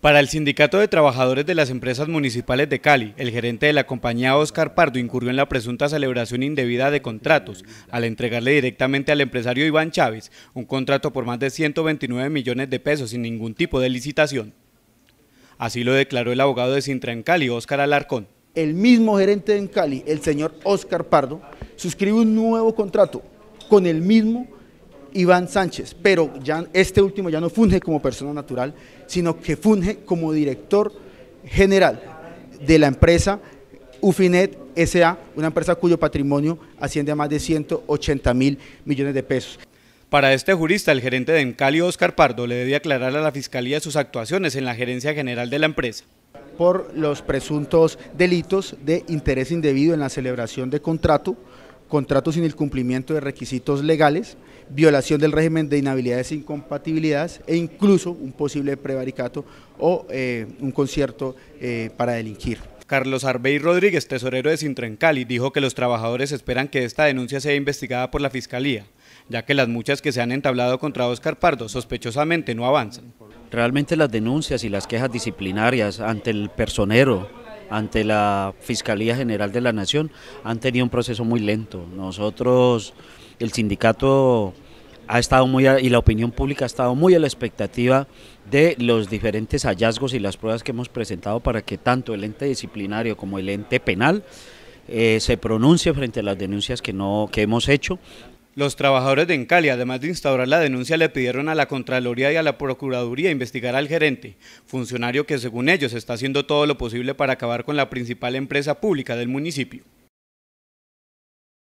Para el Sindicato de Trabajadores de las Empresas Municipales de Cali, el gerente de la compañía Oscar Pardo incurrió en la presunta celebración indebida de contratos al entregarle directamente al empresario Iván Chávez un contrato por más de 129 millones de pesos sin ningún tipo de licitación. Así lo declaró el abogado de Sintra en Cali, Oscar Alarcón. El mismo gerente en Cali, el señor Oscar Pardo, suscribe un nuevo contrato con el mismo Iván Sánchez, pero ya este último ya no funge como persona natural, sino que funge como director general de la empresa Ufinet SA, una empresa cuyo patrimonio asciende a más de 180 mil millones de pesos. Para este jurista, el gerente de Encalio, Oscar Pardo, le debe aclarar a la Fiscalía sus actuaciones en la gerencia general de la empresa por los presuntos delitos de interés indebido en la celebración de contrato, contratos sin el cumplimiento de requisitos legales, violación del régimen de inhabilidades e incompatibilidades e incluso un posible prevaricato o eh, un concierto eh, para delinquir. Carlos Arbey Rodríguez, tesorero de Sintren Cali, dijo que los trabajadores esperan que esta denuncia sea investigada por la Fiscalía, ya que las muchas que se han entablado contra Oscar Pardo sospechosamente no avanzan. Realmente las denuncias y las quejas disciplinarias ante el personero ante la Fiscalía General de la Nación han tenido un proceso muy lento. Nosotros, el sindicato ha estado muy y la opinión pública ha estado muy a la expectativa de los diferentes hallazgos y las pruebas que hemos presentado para que tanto el ente disciplinario como el ente penal eh, se pronuncie frente a las denuncias que no que hemos hecho los trabajadores de Encali, además de instaurar la denuncia, le pidieron a la Contraloría y a la Procuraduría investigar al gerente, funcionario que según ellos está haciendo todo lo posible para acabar con la principal empresa pública del municipio.